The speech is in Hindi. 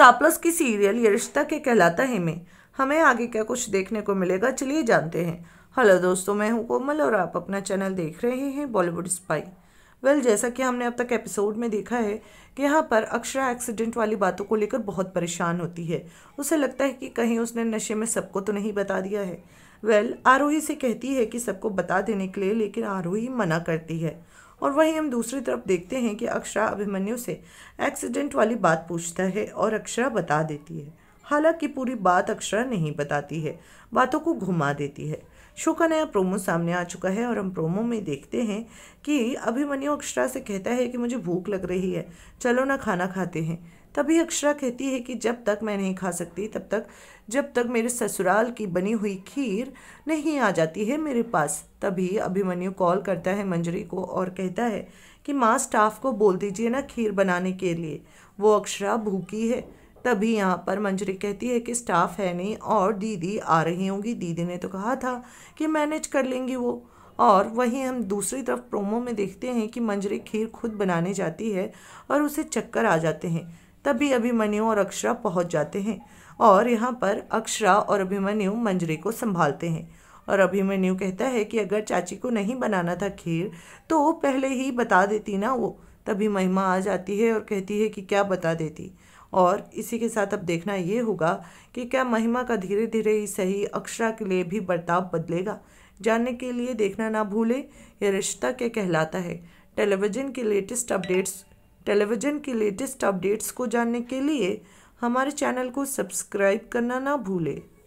स्टार प्लस की सीरियल ये रिश्ता के कहलाता है में हमें आगे क्या कुछ देखने को मिलेगा चलिए जानते हैं हेलो दोस्तों मैं हूं कोमल और आप अपना चैनल देख रहे हैं बॉलीवुड स्पाई वेल जैसा कि हमने अब तक एपिसोड में देखा है कि यहाँ पर अक्षरा एक्सीडेंट वाली बातों को लेकर बहुत परेशान होती है उसे लगता है कि कहीं उसने नशे में सबको तो नहीं बता दिया है वेल आरोही से कहती है कि सबको बता देने के लिए लेकिन आरोही मना करती है और वहीं हम दूसरी तरफ देखते हैं कि अक्षरा अभिमन्यु से एक्सीडेंट वाली बात पूछता है और अक्षरा बता देती है हालांकि पूरी बात अक्षरा नहीं बताती है बातों को घुमा देती है शो का नया प्रोमो सामने आ चुका है और हम प्रोमो में देखते हैं कि अभिमन्यु अक्षरा से कहता है कि मुझे भूख लग रही है चलो ना खाना खाते हैं तभी अक्षरा कहती है कि जब तक मैं नहीं खा सकती तब तक जब तक मेरे ससुराल की बनी हुई खीर नहीं आ जाती है मेरे पास तभी अभिमन्यु कॉल करता है मंजरी को और कहता है कि माँ स्टाफ को बोल दीजिए ना खीर बनाने के लिए वो अक्षरा भूखी है तभी यहाँ पर मंजरी कहती है कि स्टाफ है नहीं और दीदी आ रही होंगी दीदी ने तो कहा था कि मैनेज कर लेंगी वो और वहीं हम दूसरी तरफ प्रोमो में देखते हैं कि मंजरी खीर खुद बनाने जाती है और उसे चक्कर आ जाते हैं तभी अभिमन्यु और अक्षरा पहुँच जाते हैं और यहाँ पर अक्षरा और अभिमन्यु मंजरी को संभालते हैं और अभिमन्यु कहता है कि अगर चाची को नहीं बनाना था खीर तो वो पहले ही बता देती ना वो तभी महिमा आ जाती है और कहती है कि क्या बता देती और इसी के साथ अब देखना ये होगा कि क्या महिमा का धीरे धीरे ही सही अक्षरा के लिए भी बर्ताव बदलेगा जानने के लिए देखना ना भूलें यह रिश्ता क्या कहलाता है टेलीविज़न की लेटेस्ट अपडेट्स टेलीविज़न की लेटेस्ट अपडेट्स को जानने के लिए हमारे चैनल को सब्सक्राइब करना ना भूलें